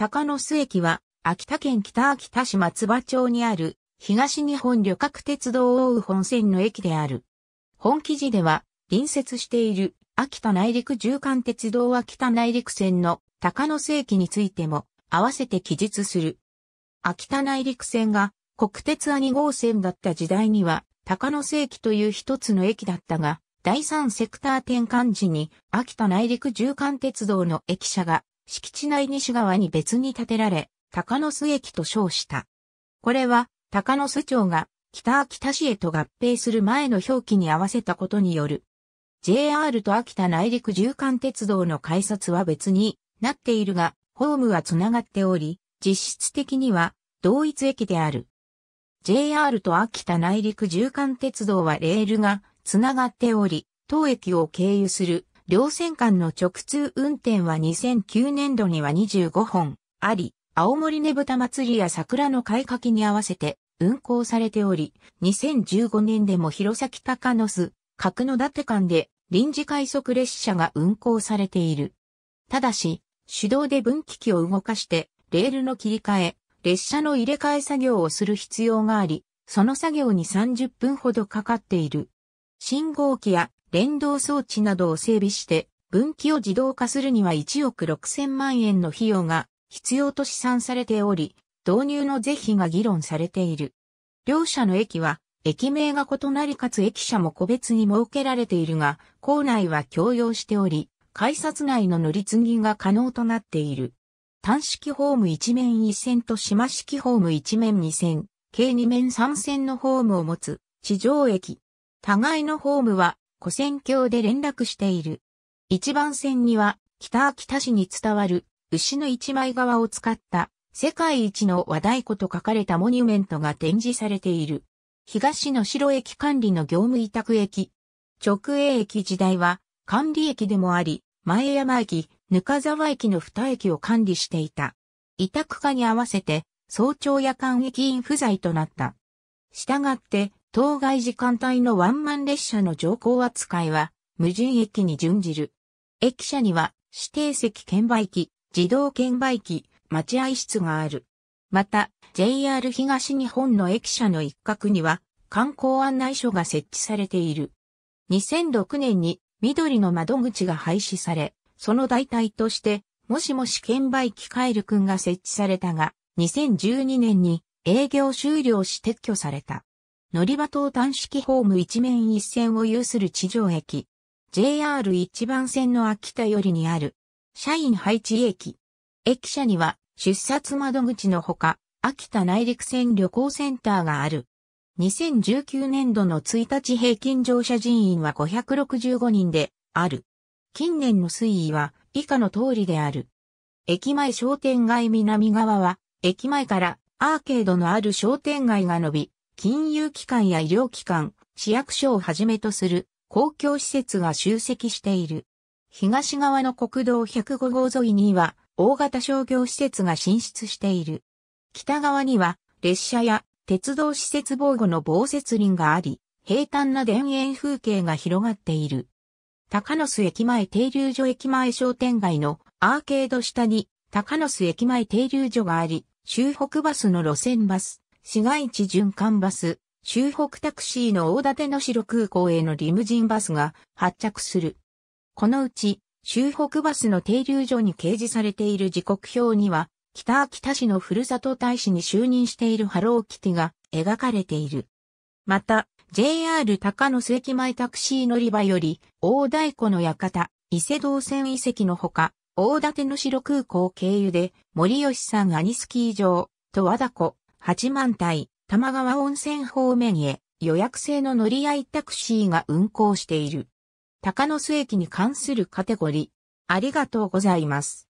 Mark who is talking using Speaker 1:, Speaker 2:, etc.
Speaker 1: 高野須駅は、秋田県北秋田市松葉町にある、東日本旅客鉄道を追う本線の駅である。本記事では、隣接している、秋田内陸縦貫鉄道秋田内陸線の高野須駅についても、合わせて記述する。秋田内陸線が、国鉄アニ号線だった時代には、高野須駅という一つの駅だったが、第三セクター転換時に、秋田内陸縦貫鉄道の駅舎が敷地内西側に別に建てられ、高野巣駅と称した。これは、高野巣町が北秋田市へと合併する前の表記に合わせたことによる。JR と秋田内陸縦貫鉄道の改札は別になっているが、ホームは繋がっており、実質的には同一駅である。JR と秋田内陸縦貫鉄道はレールが繋がっており、当駅を経由する両線間の直通運転は2009年度には25本あり、青森ねぶた祭りや桜の開花期に合わせて運行されており、2015年でも弘前高野巣、角野立間で臨時快速列車が運行されている。ただし、手動で分岐器を動かして、レールの切り替え、列車の入れ替え作業をする必要があり、その作業に30分ほどかかっている。信号機や連動装置などを整備して、分岐を自動化するには1億6000万円の費用が必要と試算されており、導入の是非が議論されている。両社の駅は、駅名が異なりかつ駅舎も個別に設けられているが、構内は共用しており、改札内の乗り継ぎが可能となっている。単式ホーム1面1線と島式ホーム1面2線、計2面3線のホームを持つ地上駅。互いのホームは古戦橋で連絡している。一番線には、北秋田市に伝わる、牛の一枚側を使った、世界一の和太鼓と書かれたモニュメントが展示されている。東の城駅管理の業務委託駅。直営駅時代は、管理駅でもあり、前山駅、ぬか沢駅の二駅を管理していた。委託課に合わせて、早朝夜間駅員不在となった。したがって、当該時間帯のワンマン列車の乗降扱いは、無人駅に準じる。駅舎には、指定席券売機、自動券売機、待合室がある。また、JR 東日本の駅舎の一角には、観光案内所が設置されている。2006年に緑の窓口が廃止され、その代替として、もしもし券売機カエルくんが設置されたが、2012年に営業終了し撤去された。乗り場等端式ホーム一面一線を有する地上駅。JR 一番線の秋田よりにある、社員配置駅。駅舎には、出札窓口のほか、秋田内陸線旅行センターがある。2019年度の1日平均乗車人員は565人である。近年の推移は以下の通りである。駅前商店街南側は、駅前からアーケードのある商店街が伸び、金融機関や医療機関、市役所をはじめとする公共施設が集積している。東側の国道105号沿いには大型商業施設が進出している。北側には列車や鉄道施設防護の防雪林があり、平坦な田園風景が広がっている。高野巣駅前停留所駅前商店街のアーケード下に高野巣駅前停留所があり、州北バスの路線バス、市街地循環バス、州北タクシーの大館の城空港へのリムジンバスが発着する。このうち、州北バスの停留所に掲示されている時刻表には、北秋田市のふるさと大使に就任しているハローキティが描かれている。また、JR 高野駅前タクシー乗り場より、大太鼓の館、伊勢道線遺跡のほか、大館の城空港経由で、森吉さんアニスキー場、と和田湖、八幡平、玉川温泉方面へ予約制の乗り合いタクシーが運行している。高野須駅に関するカテゴリー。ありがとうございます。